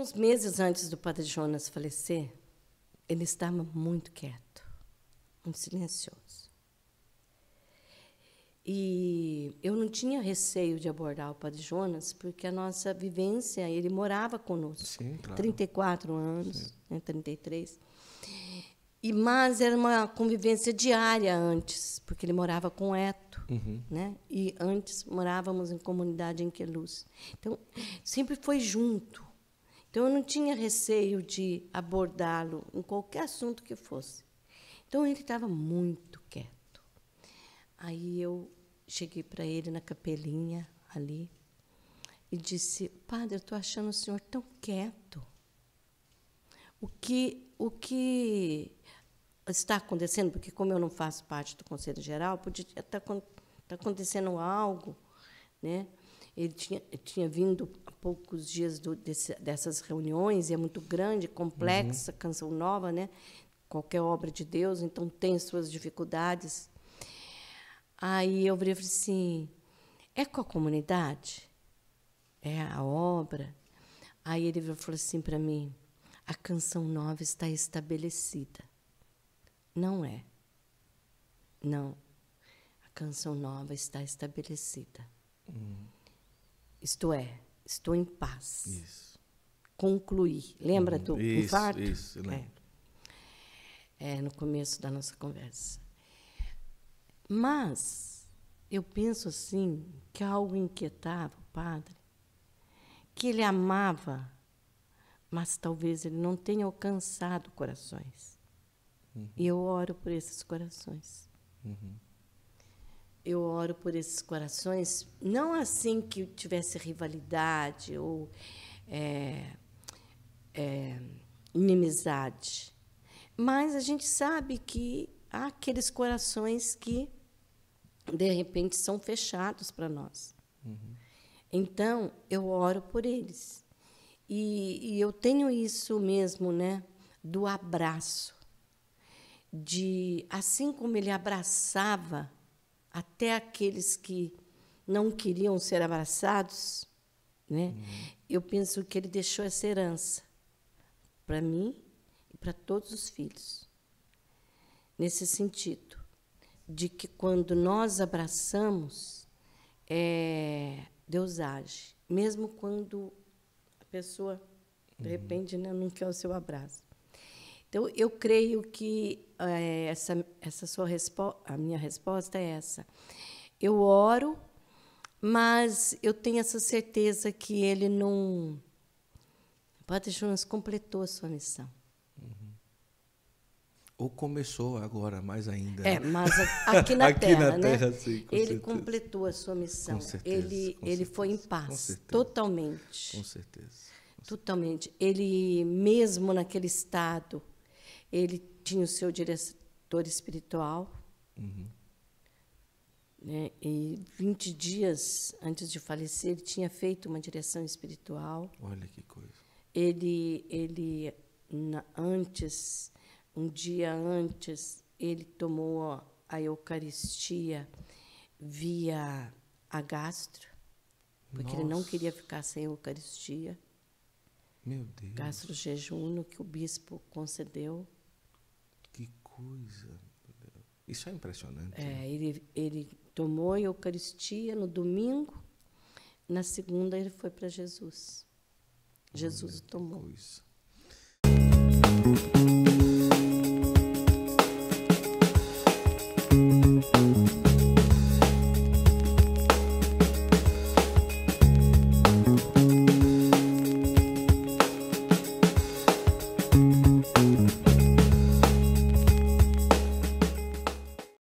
Alguns meses antes do padre Jonas falecer, ele estava muito quieto, muito silencioso. E eu não tinha receio de abordar o padre Jonas, porque a nossa vivência, ele morava conosco. Sim, claro. 34 anos, Sim. Né, 33. E, mas era uma convivência diária antes, porque ele morava com Eto, uhum. né? E antes morávamos em comunidade em Queluz. Então, sempre foi junto. Então, eu não tinha receio de abordá-lo em qualquer assunto que fosse. Então, ele estava muito quieto. Aí eu cheguei para ele na capelinha ali e disse: Padre, eu estou achando o senhor tão quieto. O que, o que está acontecendo? Porque, como eu não faço parte do Conselho Geral, podia estar tá, tá acontecendo algo. Né? Ele tinha, tinha vindo poucos dias do, desse, dessas reuniões, e é muito grande, complexa, uhum. canção nova, né? qualquer obra de Deus, então tem suas dificuldades. Aí eu falei assim: é com a comunidade? É a obra? Aí ele falou assim para mim: a canção nova está estabelecida. Não é. Não. A canção nova está estabelecida. Hum. Isto é, estou em paz. Isso. Concluí. Lembra uhum. do isso, infarto? Isso, lembro. É. é, no começo da nossa conversa. Mas eu penso assim que algo inquietava o padre, que ele amava, mas talvez ele não tenha alcançado corações. Uhum. E eu oro por esses corações. Uhum eu oro por esses corações, não assim que tivesse rivalidade ou é, é, inimizade, mas a gente sabe que há aqueles corações que, de repente, são fechados para nós. Uhum. Então, eu oro por eles. E, e eu tenho isso mesmo, né? Do abraço. De, assim como ele abraçava até aqueles que não queriam ser abraçados, né? Uhum. Eu penso que ele deixou essa herança para mim e para todos os filhos. Nesse sentido, de que quando nós abraçamos, é, Deus age, mesmo quando a pessoa de uhum. repente né, não quer o seu abraço. Então, eu creio que é, essa, essa sua resposta, a minha resposta é essa. Eu oro, mas eu tenho essa certeza que ele não. Padre Jonas completou a sua missão. Uhum. Ou começou agora, mais ainda. É, né? mas aqui na aqui Terra, na né? terra sim, com ele certeza. completou a sua missão. Com certeza, ele com ele certeza. foi em paz, totalmente. Com certeza. Com certeza. Totalmente. Ele mesmo naquele estado, ele tinha o seu diretor espiritual. Uhum. Né? E 20 dias antes de falecer, ele tinha feito uma direção espiritual. Olha que coisa. Ele, ele na, antes, um dia antes, ele tomou a Eucaristia via a gastro, porque Nossa. ele não queria ficar sem Eucaristia. Meu Deus. Gastro jejuno que o bispo concedeu. Que coisa! Isso é impressionante. É, né? ele, ele tomou a Eucaristia no domingo, na segunda ele foi para Jesus. Jesus Olha, tomou. Que coisa.